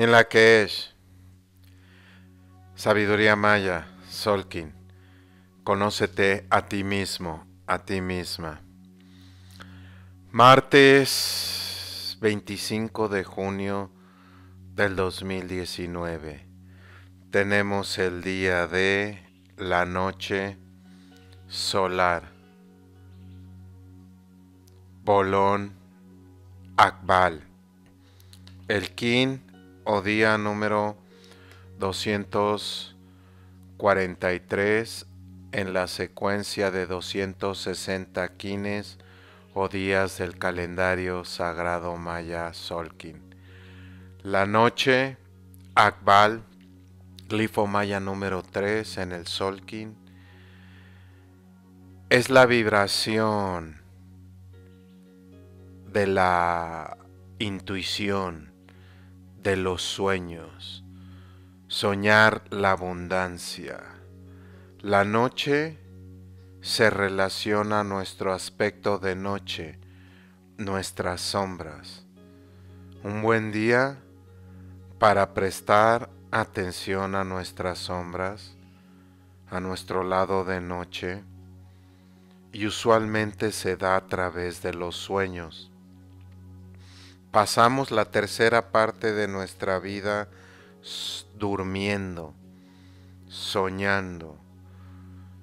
en la que es sabiduría maya, Solkin. Conócete a ti mismo, a ti misma. Martes 25 de junio del 2019. Tenemos el día de la noche solar. Bolón Akbal. El Kin o día número 243 en la secuencia de 260 quines o días del calendario sagrado maya Solkin. La noche, Akbal, glifo maya número 3 en el Solkin, es la vibración de la intuición de los sueños, soñar la abundancia. La noche se relaciona a nuestro aspecto de noche, nuestras sombras. Un buen día para prestar atención a nuestras sombras, a nuestro lado de noche, y usualmente se da a través de los sueños pasamos la tercera parte de nuestra vida durmiendo, soñando.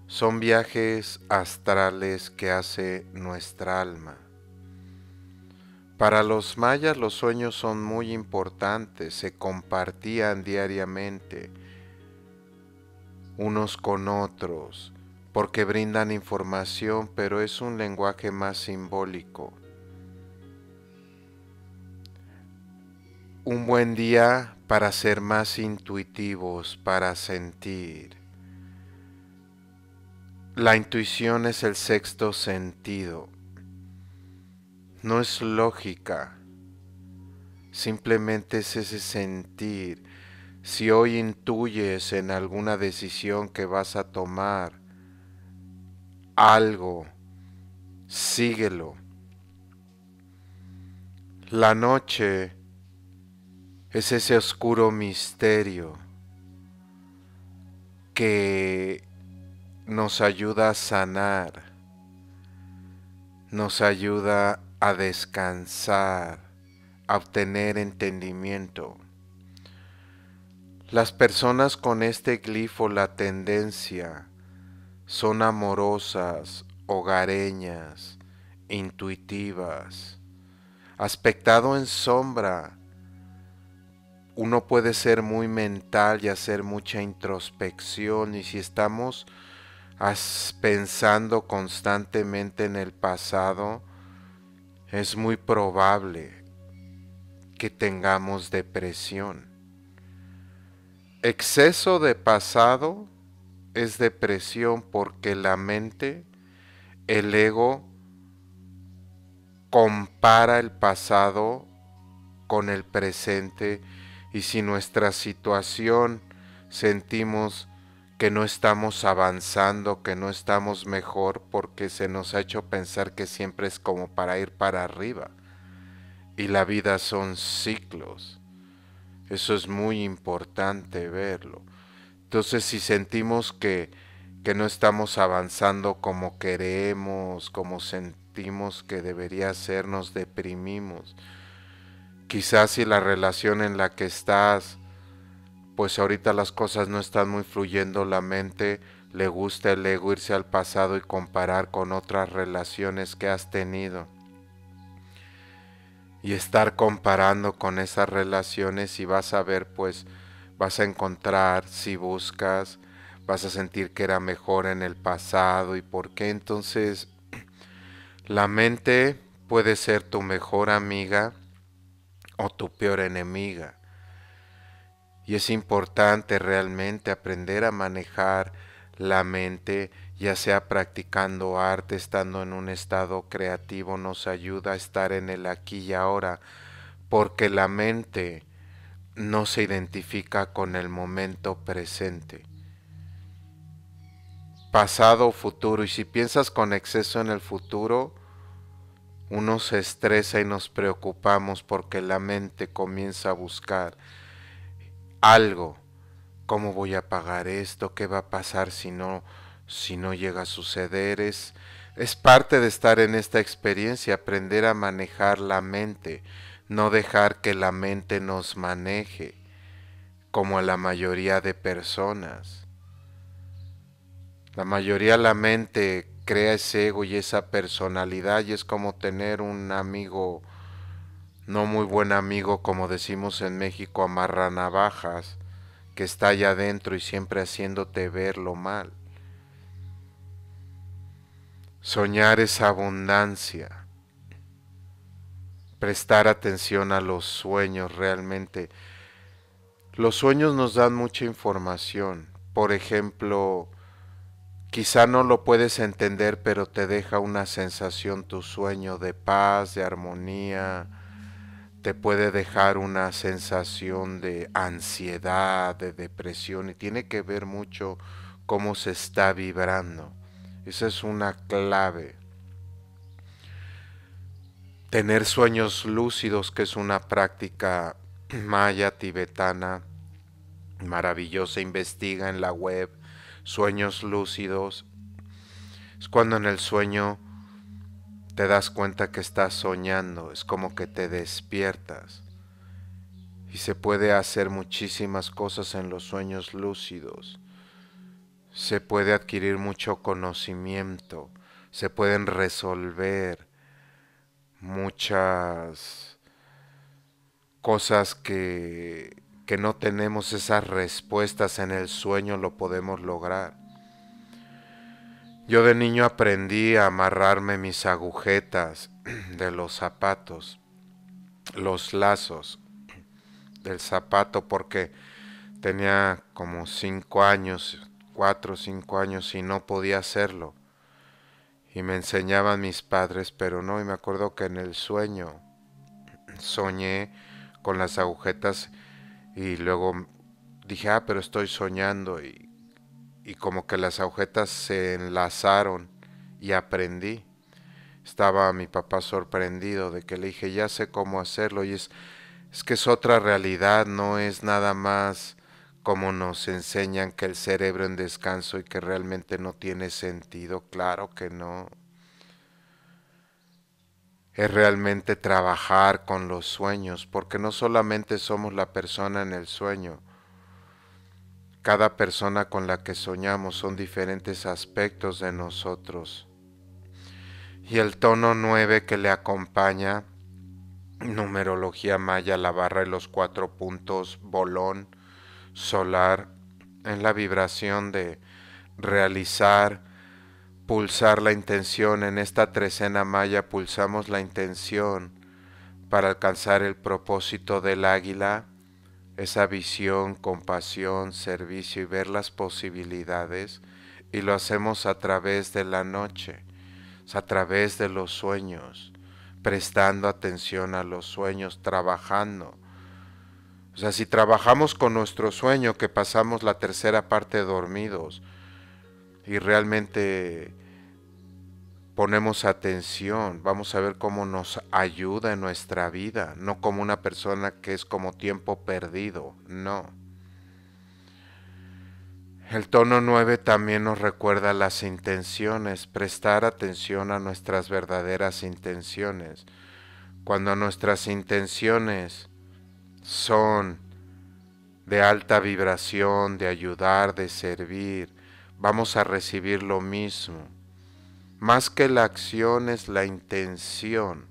Son viajes astrales que hace nuestra alma. Para los mayas los sueños son muy importantes, se compartían diariamente unos con otros, porque brindan información, pero es un lenguaje más simbólico. un buen día para ser más intuitivos, para sentir. La intuición es el sexto sentido. No es lógica. Simplemente es ese sentir. Si hoy intuyes en alguna decisión que vas a tomar algo, síguelo. La noche es ese oscuro misterio que nos ayuda a sanar, nos ayuda a descansar, a obtener entendimiento. Las personas con este glifo la tendencia son amorosas, hogareñas, intuitivas, aspectado en sombra, uno puede ser muy mental y hacer mucha introspección y si estamos pensando constantemente en el pasado, es muy probable que tengamos depresión. Exceso de pasado es depresión porque la mente, el ego, compara el pasado con el presente y si nuestra situación sentimos que no estamos avanzando, que no estamos mejor porque se nos ha hecho pensar que siempre es como para ir para arriba. Y la vida son ciclos. Eso es muy importante verlo. Entonces si sentimos que, que no estamos avanzando como queremos, como sentimos que debería ser, nos deprimimos Quizás si la relación en la que estás, pues ahorita las cosas no están muy fluyendo, la mente le gusta el ego irse al pasado y comparar con otras relaciones que has tenido. Y estar comparando con esas relaciones y vas a ver, pues vas a encontrar si buscas, vas a sentir que era mejor en el pasado y por qué. Entonces, la mente puede ser tu mejor amiga o tu peor enemiga. Y es importante realmente aprender a manejar la mente, ya sea practicando arte, estando en un estado creativo, nos ayuda a estar en el aquí y ahora, porque la mente no se identifica con el momento presente. Pasado, futuro, y si piensas con exceso en el futuro, uno se estresa y nos preocupamos porque la mente comienza a buscar algo. ¿Cómo voy a pagar esto? ¿Qué va a pasar si no, si no llega a suceder? Es, es parte de estar en esta experiencia, aprender a manejar la mente, no dejar que la mente nos maneje, como a la mayoría de personas. La mayoría la mente crea ese ego y esa personalidad y es como tener un amigo, no muy buen amigo, como decimos en México, amarra navajas, que está allá adentro y siempre haciéndote ver lo mal. Soñar esa abundancia. Prestar atención a los sueños realmente. Los sueños nos dan mucha información. Por ejemplo, Quizá no lo puedes entender, pero te deja una sensación tu sueño de paz, de armonía, te puede dejar una sensación de ansiedad, de depresión, y tiene que ver mucho cómo se está vibrando. Esa es una clave. Tener sueños lúcidos, que es una práctica maya tibetana maravillosa, investiga en la web sueños lúcidos. Es cuando en el sueño te das cuenta que estás soñando, es como que te despiertas. Y se puede hacer muchísimas cosas en los sueños lúcidos. Se puede adquirir mucho conocimiento, se pueden resolver muchas cosas que que no tenemos esas respuestas en el sueño lo podemos lograr. Yo de niño aprendí a amarrarme mis agujetas de los zapatos, los lazos del zapato, porque tenía como cinco años, cuatro o cinco años y no podía hacerlo. Y me enseñaban mis padres, pero no, y me acuerdo que en el sueño soñé con las agujetas y luego dije, ah, pero estoy soñando y, y como que las agujetas se enlazaron y aprendí. Estaba mi papá sorprendido de que le dije, ya sé cómo hacerlo y es, es que es otra realidad, no es nada más como nos enseñan que el cerebro en descanso y que realmente no tiene sentido, claro que no, es realmente trabajar con los sueños, porque no solamente somos la persona en el sueño, cada persona con la que soñamos son diferentes aspectos de nosotros. Y el tono 9 que le acompaña, numerología maya, la barra y los cuatro puntos, bolón, solar, en la vibración de realizar, pulsar la intención. En esta trecena maya pulsamos la intención para alcanzar el propósito del águila, esa visión, compasión, servicio y ver las posibilidades. Y lo hacemos a través de la noche, a través de los sueños, prestando atención a los sueños, trabajando. O sea, si trabajamos con nuestro sueño, que pasamos la tercera parte dormidos, y realmente ponemos atención, vamos a ver cómo nos ayuda en nuestra vida, no como una persona que es como tiempo perdido, no. El tono 9 también nos recuerda las intenciones, prestar atención a nuestras verdaderas intenciones. Cuando nuestras intenciones son de alta vibración, de ayudar, de servir, vamos a recibir lo mismo más que la acción es la intención.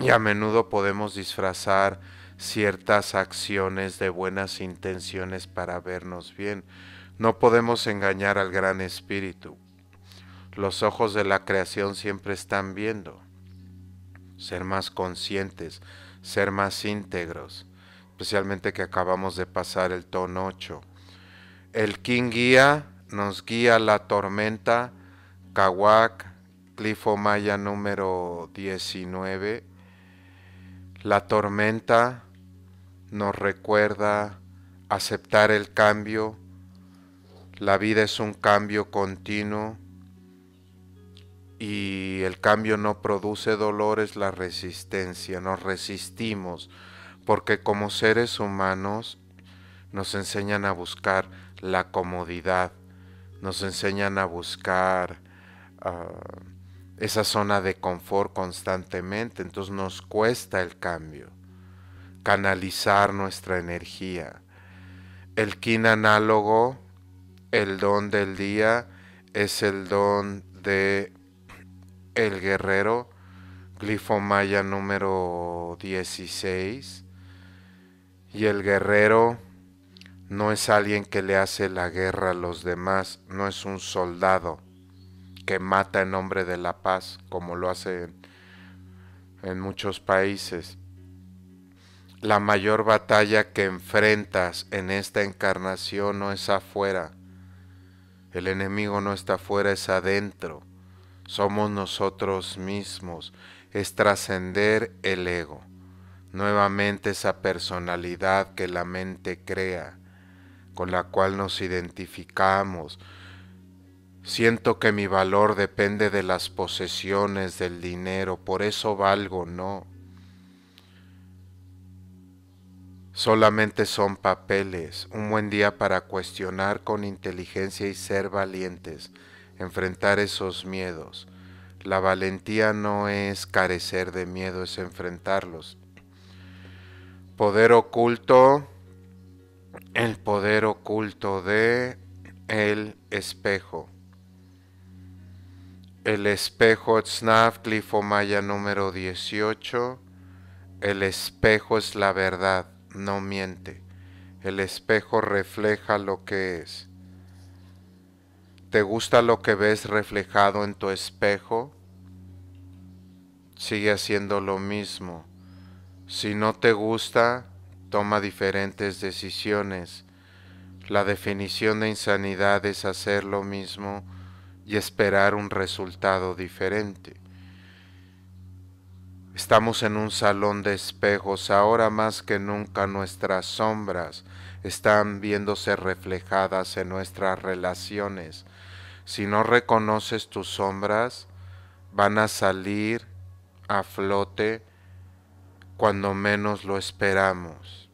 Y a menudo podemos disfrazar ciertas acciones de buenas intenciones para vernos bien. No podemos engañar al gran espíritu. Los ojos de la creación siempre están viendo. Ser más conscientes, ser más íntegros, especialmente que acabamos de pasar el tono 8. El King guía, nos guía la tormenta, Kawak, Clifo Maya número 19. La tormenta nos recuerda aceptar el cambio. La vida es un cambio continuo y el cambio no produce dolor, es la resistencia. Nos resistimos porque como seres humanos nos enseñan a buscar la comodidad, nos enseñan a buscar esa zona de confort constantemente, entonces nos cuesta el cambio, canalizar nuestra energía. El kin análogo, el don del día, es el don de el guerrero, glifo maya número 16. Y el guerrero no es alguien que le hace la guerra a los demás, no es un soldado, que mata en nombre de la paz, como lo hace en, muchos países. La mayor batalla que enfrentas en esta encarnación no es afuera. El enemigo no está afuera, es adentro. Somos nosotros mismos. Es trascender el ego. Nuevamente esa personalidad que la mente crea, con la cual nos identificamos, Siento que mi valor depende de las posesiones, del dinero, por eso valgo, no. Solamente son papeles, un buen día para cuestionar con inteligencia y ser valientes, enfrentar esos miedos. La valentía no es carecer de miedo, es enfrentarlos. Poder oculto, el poder oculto de el espejo el espejo Tznav Glifomaya número 18. El espejo es la verdad, no miente. El espejo refleja lo que es. ¿Te gusta lo que ves reflejado en tu espejo? Sigue haciendo lo mismo. Si no te gusta, toma diferentes decisiones. La definición de insanidad es hacer lo mismo y esperar un resultado diferente. Estamos en un salón de espejos, ahora más que nunca nuestras sombras están viéndose reflejadas en nuestras relaciones. Si no reconoces tus sombras, van a salir a flote cuando menos lo esperamos.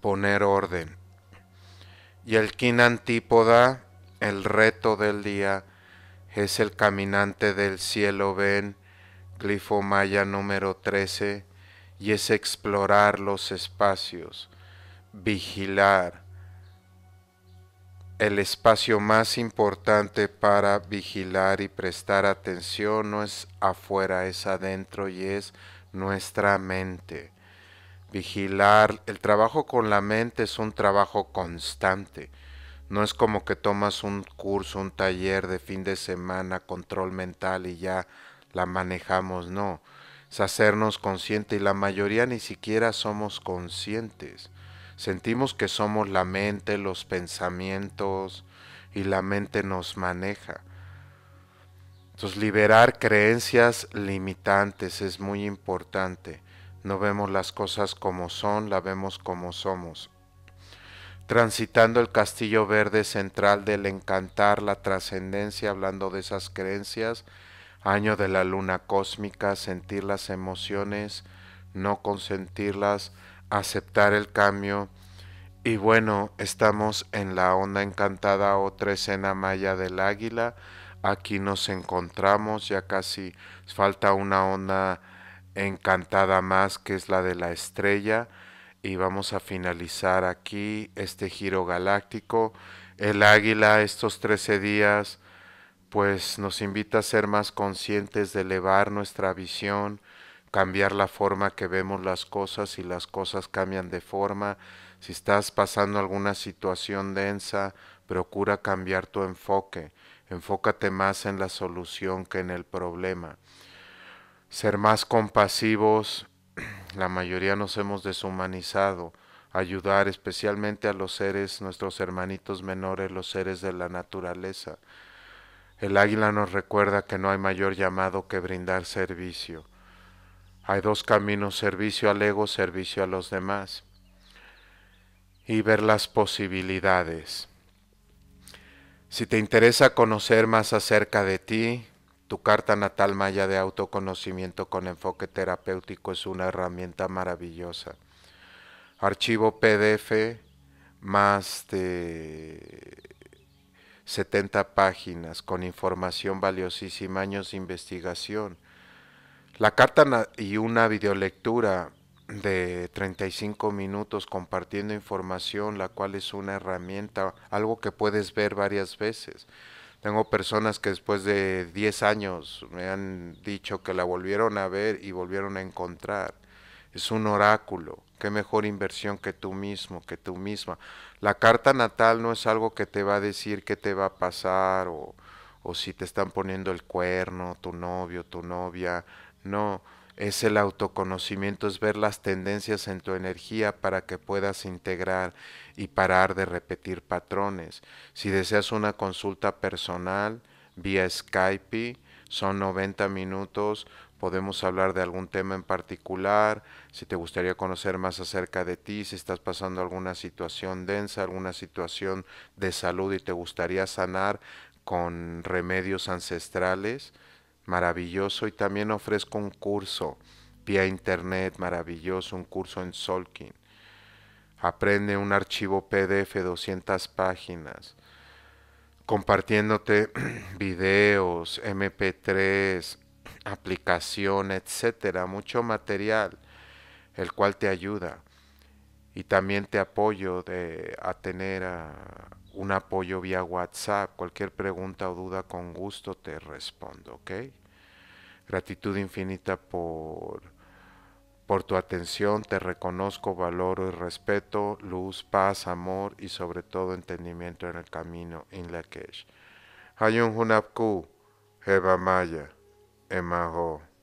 Poner orden. Y el quinantípoda. antípoda el reto del día es el caminante del cielo, ven, glifo maya número 13, y es explorar los espacios, vigilar. El espacio más importante para vigilar y prestar atención no es afuera, es adentro y es nuestra mente. Vigilar, el trabajo con la mente es un trabajo constante no es como que tomas un curso, un taller de fin de semana, control mental y ya la manejamos, no. Es hacernos consciente y la mayoría ni siquiera somos conscientes. Sentimos que somos la mente, los pensamientos y la mente nos maneja. Entonces liberar creencias limitantes es muy importante. No vemos las cosas como son, la vemos como somos transitando el castillo verde central del encantar la trascendencia, hablando de esas creencias, año de la luna cósmica, sentir las emociones, no consentirlas, aceptar el cambio. Y bueno, estamos en la onda encantada, otra escena maya del águila. Aquí nos encontramos, ya casi falta una onda encantada más, que es la de la estrella y vamos a finalizar aquí este giro galáctico. El águila estos 13 días pues nos invita a ser más conscientes de elevar nuestra visión, cambiar la forma que vemos las cosas y las cosas cambian de forma. Si estás pasando alguna situación densa, procura cambiar tu enfoque. Enfócate más en la solución que en el problema. Ser más compasivos la mayoría nos hemos deshumanizado, ayudar especialmente a los seres, nuestros hermanitos menores, los seres de la naturaleza. El águila nos recuerda que no hay mayor llamado que brindar servicio. Hay dos caminos, servicio al ego, servicio a los demás. Y ver las posibilidades. Si te interesa conocer más acerca de ti, tu carta natal Maya de autoconocimiento con enfoque terapéutico es una herramienta maravillosa. Archivo PDF más de 70 páginas con información valiosísima, años de investigación. La carta y una videolectura de 35 minutos compartiendo información, la cual es una herramienta, algo que puedes ver varias veces. Tengo personas que después de 10 años me han dicho que la volvieron a ver y volvieron a encontrar. Es un oráculo. Qué mejor inversión que tú mismo, que tú misma. La carta natal no es algo que te va a decir qué te va a pasar o, o si te están poniendo el cuerno, tu novio, tu novia. No, es el autoconocimiento, es ver las tendencias en tu energía para que puedas integrar y parar de repetir patrones. Si deseas una consulta personal vía Skype, son 90 minutos, podemos hablar de algún tema en particular, si te gustaría conocer más acerca de ti, si estás pasando alguna situación densa, alguna situación de salud y te gustaría sanar con remedios ancestrales maravilloso. Y también ofrezco un curso vía internet, maravilloso, un curso en Solkin. Aprende un archivo PDF, 200 páginas, compartiéndote videos, MP3, aplicación, etcétera, mucho material, el cual te ayuda. Y también te apoyo de, a tener a, un apoyo vía WhatsApp, cualquier pregunta o duda con gusto te respondo, ¿ok? Gratitud infinita por, por tu atención, te reconozco, valoro y respeto, luz, paz, amor y sobre todo entendimiento en el camino, en la Hayun Hunapku, Heba Maya, Emago.